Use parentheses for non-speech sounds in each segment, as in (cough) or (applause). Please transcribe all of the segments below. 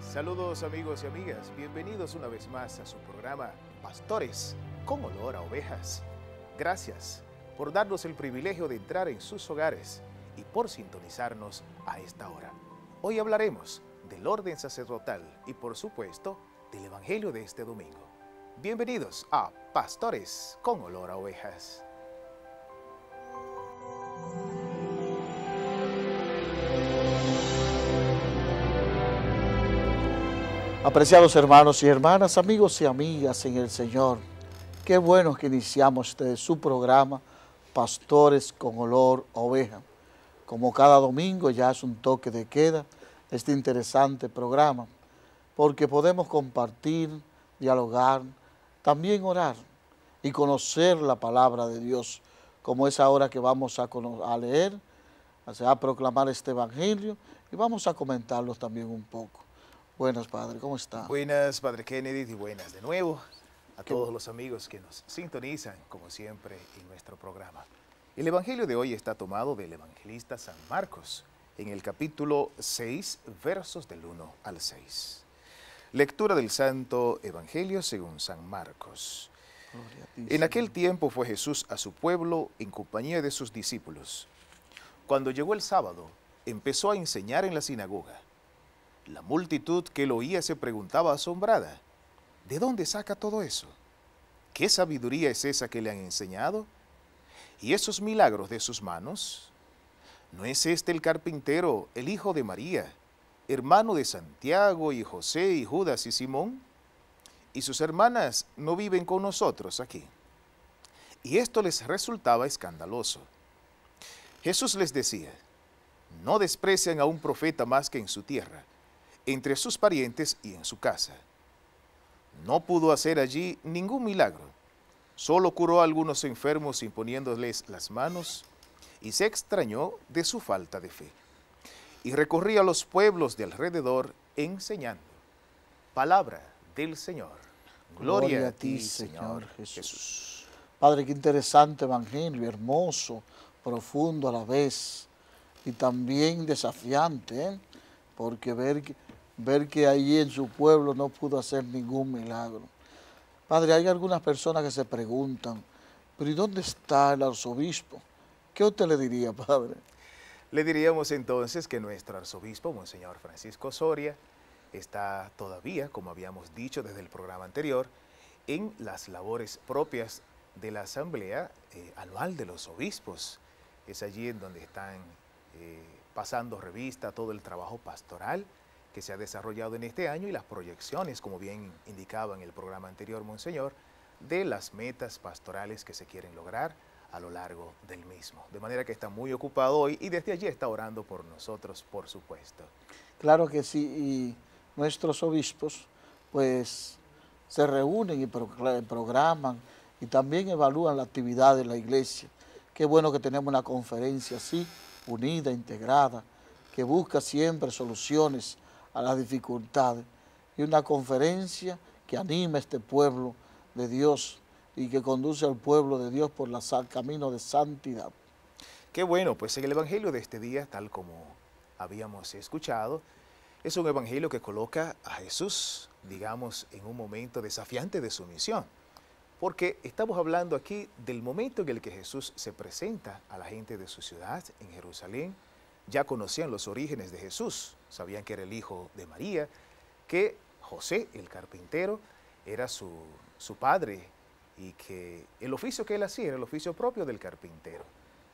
Saludos amigos y amigas, bienvenidos una vez más a su programa Pastores con olor a ovejas. Gracias por darnos el privilegio de entrar en sus hogares y por sintonizarnos a esta hora. Hoy hablaremos del orden sacerdotal y por supuesto del Evangelio de este domingo. Bienvenidos a Pastores con olor a ovejas. Apreciados hermanos y hermanas, amigos y amigas en el Señor, qué bueno que iniciamos este su programa Pastores con Olor Oveja. Como cada domingo ya es un toque de queda este interesante programa, porque podemos compartir, dialogar, también orar y conocer la palabra de Dios, como es ahora que vamos a, leer, a proclamar este evangelio y vamos a comentarlo también un poco. Buenas, padre, ¿cómo está? Buenas, padre Kennedy, y buenas de nuevo a todos los amigos que nos sintonizan, como siempre, en nuestro programa. El Evangelio de hoy está tomado del evangelista San Marcos, en el capítulo 6, versos del 1 al 6. Lectura del Santo Evangelio según San Marcos. en aquel tiempo fue Jesús a su pueblo en compañía de sus discípulos. Cuando llegó el sábado, empezó a enseñar en la sinagoga la multitud que lo oía se preguntaba asombrada, ¿de dónde saca todo eso? ¿Qué sabiduría es esa que le han enseñado? ¿Y esos milagros de sus manos? ¿No es este el carpintero, el hijo de María, hermano de Santiago y José y Judas y Simón? ¿Y sus hermanas no viven con nosotros aquí? Y esto les resultaba escandaloso. Jesús les decía, no desprecian a un profeta más que en su tierra entre sus parientes y en su casa. No pudo hacer allí ningún milagro, solo curó a algunos enfermos imponiéndoles las manos y se extrañó de su falta de fe. Y recorría los pueblos de alrededor enseñando. Palabra del Señor. Gloria, a ti, Señor, Jesús. Padre, qué interesante evangelio, hermoso, profundo a la vez y también desafiante, ¿eh? porque ver ver que allí en su pueblo no pudo hacer ningún milagro. Padre, hay algunas personas que se preguntan, pero dónde está el arzobispo? ¿Qué usted le diría, Padre? Le diríamos entonces que nuestro arzobispo, Monseñor Francisco Soria, está todavía, como habíamos dicho desde el programa anterior, en las labores propias de la Asamblea eh, Anual de los Obispos. Es allí en donde están eh, pasando revista todo el trabajo pastoral que se ha desarrollado en este año y las proyecciones, como bien indicaba en el programa anterior, Monseñor, de las metas pastorales que se quieren lograr a lo largo del mismo. De manera que está muy ocupado hoy y desde allí está orando por nosotros, por supuesto. Claro que sí, y nuestros obispos pues se reúnen y programan y también evalúan la actividad de la iglesia. Qué bueno que tenemos una conferencia así, unida, integrada, que busca siempre soluciones a las dificultades y una conferencia que anima a este pueblo de Dios y que conduce al pueblo de Dios por el camino de santidad. Qué bueno, pues en el Evangelio de este día, tal como habíamos escuchado, es un Evangelio que coloca a Jesús, digamos, en un momento desafiante de su misión, porque estamos hablando aquí del momento en el que Jesús se presenta a la gente de su ciudad en Jerusalén, ya conocían los orígenes de Jesús, sabían que era el hijo de María, que José, el carpintero, era su, padre y que el oficio que él hacía era el oficio propio del carpintero.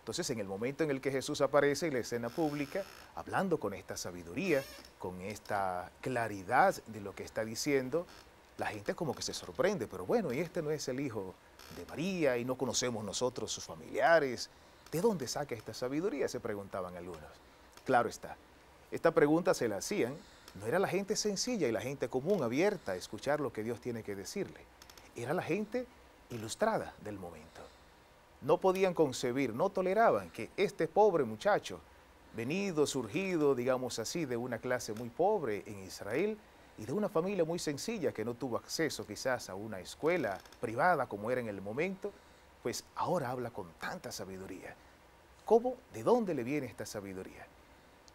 Entonces, en el momento en el que Jesús aparece en la escena pública, hablando con esta sabiduría, con esta claridad de lo que está diciendo, la gente como que se sorprende, pero bueno, y este no es el hijo de María y no conocemos nosotros sus familiares, ¿De dónde saca esta sabiduría? Se preguntaban algunos. Claro está, esta pregunta se la hacían, no era la gente sencilla y la gente común, abierta a escuchar lo que Dios tiene que decirle. Era la gente ilustrada del momento. No podían concebir, no toleraban que este pobre muchacho, venido, surgido, digamos así, de una clase muy pobre en Israel, y de una familia muy sencilla que no tuvo acceso quizás a una escuela privada como era en el momento, pues ahora habla con tanta sabiduría. ¿Cómo? ¿De dónde le viene esta sabiduría?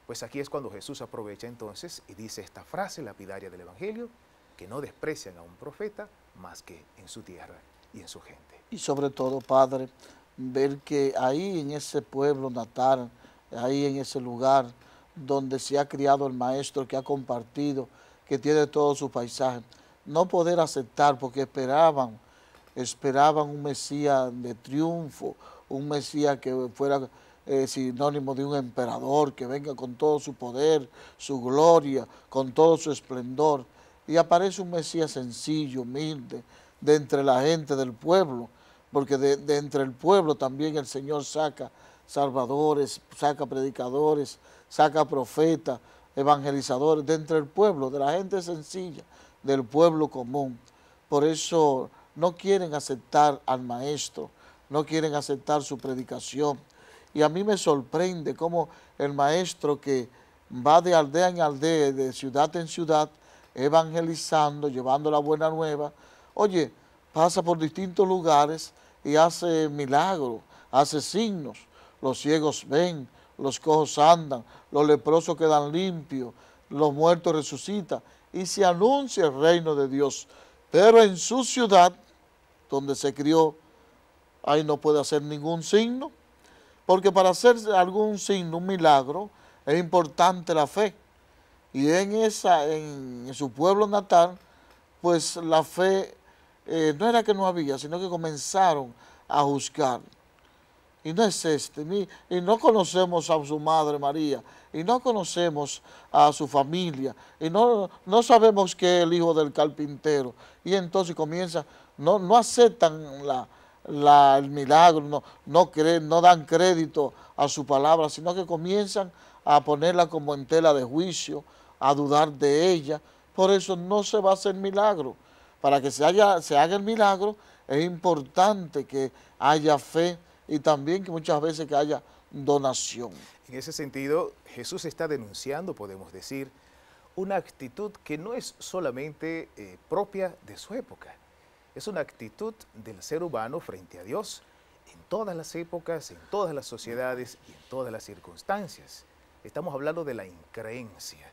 Pues aquí es cuando Jesús aprovecha entonces y dice esta frase lapidaria del Evangelio, que no desprecian a un profeta más que en su tierra y en su gente. Y sobre todo, Padre, ver que ahí en ese pueblo natal, ahí en ese lugar donde se ha criado el Maestro, que ha compartido, que tiene todo su paisaje, no poder aceptar porque esperaban esperaban un Mesías de triunfo, un Mesías que fuera eh, sinónimo de un emperador, que venga con todo su poder, su gloria, con todo su esplendor. Y aparece un Mesías sencillo, humilde, de entre la gente del pueblo, porque de, de entre el pueblo también el Señor saca salvadores, saca predicadores, saca profetas, evangelizadores, de entre el pueblo, de la gente sencilla, del pueblo común. Por eso no quieren aceptar al maestro, no quieren aceptar su predicación. Y a mí me sorprende cómo el maestro que va de aldea en aldea, de ciudad en ciudad, evangelizando, llevando la buena nueva, oye, pasa por distintos lugares y hace milagros, hace signos. Los ciegos ven, los cojos andan, los leprosos quedan limpios, los muertos resucitan y se anuncia el reino de Dios. Pero en su ciudad, donde se crió, ahí no puede hacer ningún signo, porque para hacer algún signo, un milagro, es importante la fe. Y en, esa, en, su pueblo natal, pues la fe eh, no era que no había, sino que comenzaron a juzgar y no es este, y no conocemos a su madre María, y no conocemos a su familia, y no, no sabemos que es el hijo del carpintero. Y entonces comienza, no, no aceptan el milagro, no, no, creen, no dan crédito a su palabra, sino que comienzan a ponerla como en tela de juicio, a dudar de ella. Por eso no se va a hacer milagro. Para que se, haya, se haga el milagro es importante que haya fe, y también que muchas veces que haya donación. En ese sentido, Jesús está denunciando, podemos decir, una actitud que no es solamente eh, propia de su época, es una actitud del ser humano frente a Dios en todas las épocas, en todas las sociedades y en todas las circunstancias. Estamos hablando de la increencia,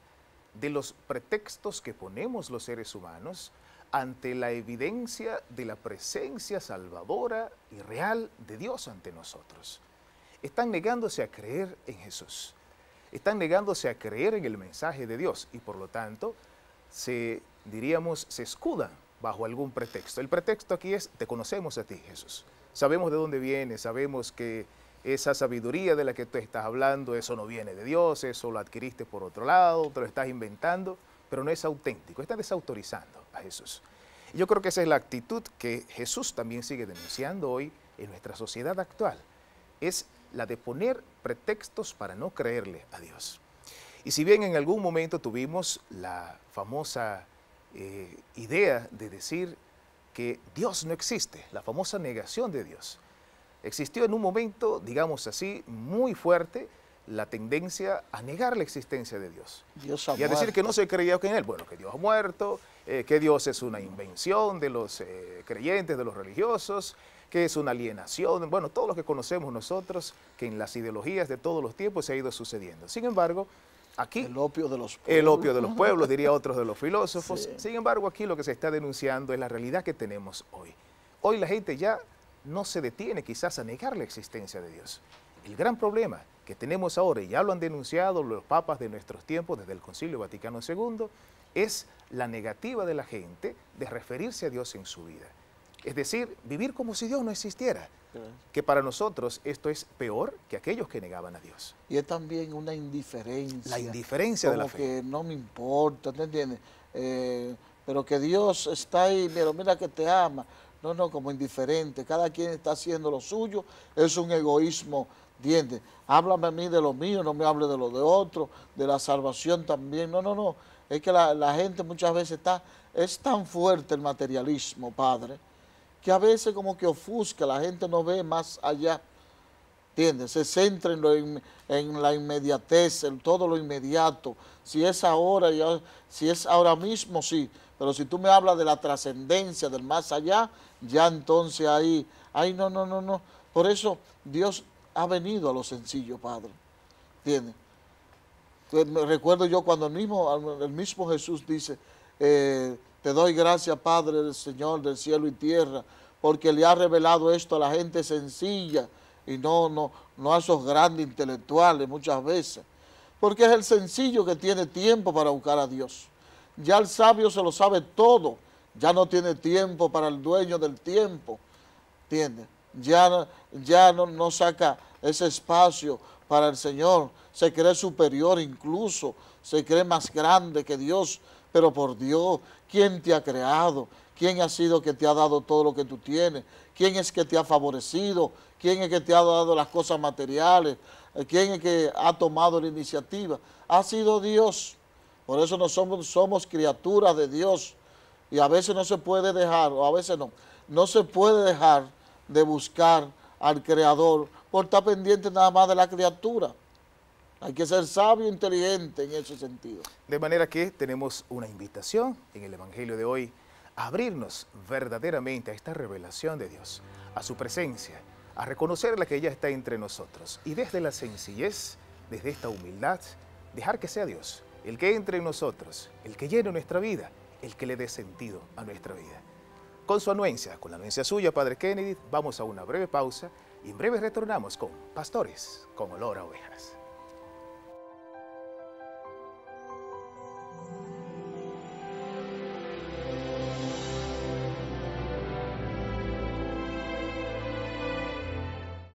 de los pretextos que ponemos los seres humanos ante la evidencia de la presencia salvadora y real de Dios ante nosotros. Están negándose a creer en Jesús. Están negándose a creer en el mensaje de Dios y por lo tanto se, diríamos, se escudan bajo algún pretexto. El pretexto aquí es, te conocemos a ti, Jesús. Sabemos de dónde vienes, sabemos que esa sabiduría de la que tú estás hablando, eso no viene de Dios, eso lo adquiriste por otro lado, te lo estás inventando pero no es auténtico, está desautorizando a Jesús. yo creo que esa es la actitud que Jesús también sigue denunciando hoy en nuestra sociedad actual, es la de poner pretextos para no creerle a Dios. Y si bien en algún momento tuvimos la famosa eh, idea de decir que Dios no existe, la famosa negación de Dios, existió en un momento, digamos así, muy fuerte, la tendencia a negar la existencia de Dios. y a decir que no se creía en Él. Bueno, que Dios ha muerto, eh, que Dios es una invención de los eh, creyentes, de los religiosos, que es una alienación. Bueno, todo lo que conocemos nosotros, que en las ideologías de todos los tiempos se ha ido sucediendo. Sin embargo, aquí... El opio de los pueblos. El opio de los pueblos, diría otros de los filósofos. (laughs) Sin embargo, aquí lo que se está denunciando es la realidad que tenemos hoy. Hoy la gente ya no se detiene quizás a negar la existencia de Dios. El gran problema que tenemos ahora, y ya lo han denunciado los papas de nuestros tiempos desde el Concilio Vaticano II, es la negativa de la gente de referirse a Dios en su vida. Es decir, vivir como si Dios no existiera. Que para nosotros esto es peor que aquellos que negaban a Dios. Y es también una indiferencia. La indiferencia de la fe. que no me importa, ¿te entiendes? Eh, pero que Dios está ahí, pero mira que te ama. No, no, como indiferente. Cada quien está haciendo lo suyo. Es un egoísmo ¿Entiendes? Háblame a mí de lo mío, no me hable de lo de otro, de la salvación también. No, no, no. Es que la, gente muchas veces está, es tan fuerte el materialismo, Padre, que a veces como que ofusca, la gente no ve más allá. ¿Entiendes? Se centra en, en la inmediatez, en todo lo inmediato. Si es ahora, si es ahora mismo, sí. Pero si tú me hablas de la trascendencia, del más allá, ya entonces ahí, ay, no, no, no, no. Por eso Dios ha venido a lo sencillo, Padre. ¿Entiendes? Pues, recuerdo yo cuando el mismo, el mismo Jesús dice, eh, te doy gracias, Padre del Señor del cielo y tierra, porque le ha revelado esto a la gente sencilla y no, no, no a esos grandes intelectuales muchas veces. Porque es el sencillo que tiene tiempo para buscar a Dios. Ya el sabio se lo sabe todo, ya no tiene tiempo para el dueño del tiempo. ¿Entiendes? ya, ya no, saca ese espacio para el Señor, se cree superior incluso, se cree más grande que Dios, pero por Dios, ¿quién te ha creado? ¿Quién ha sido que te ha dado todo lo que tú tienes? ¿Quién es que te ha favorecido? ¿Quién es que te ha dado las cosas materiales? ¿Quién es que ha tomado la iniciativa? Ha sido Dios. Por eso no somos, somos criaturas de Dios. Y a veces no se puede dejar, o a veces no, no se puede dejar de buscar al Creador por estar pendiente nada más de la criatura. Hay que ser sabio, e inteligente en ese sentido. De manera que tenemos una invitación en el Evangelio de hoy a abrirnos verdaderamente a esta revelación de Dios, a su presencia, a reconocerla que ella está entre nosotros. Y desde la sencillez, desde esta humildad, dejar que sea Dios el que entre en nosotros, el que llene nuestra vida, el que le dé sentido a nuestra vida con su anuencia, con la anuencia suya, Padre Kennedy, vamos a una breve pausa y en breve retornamos con Pastores con olor a ovejas.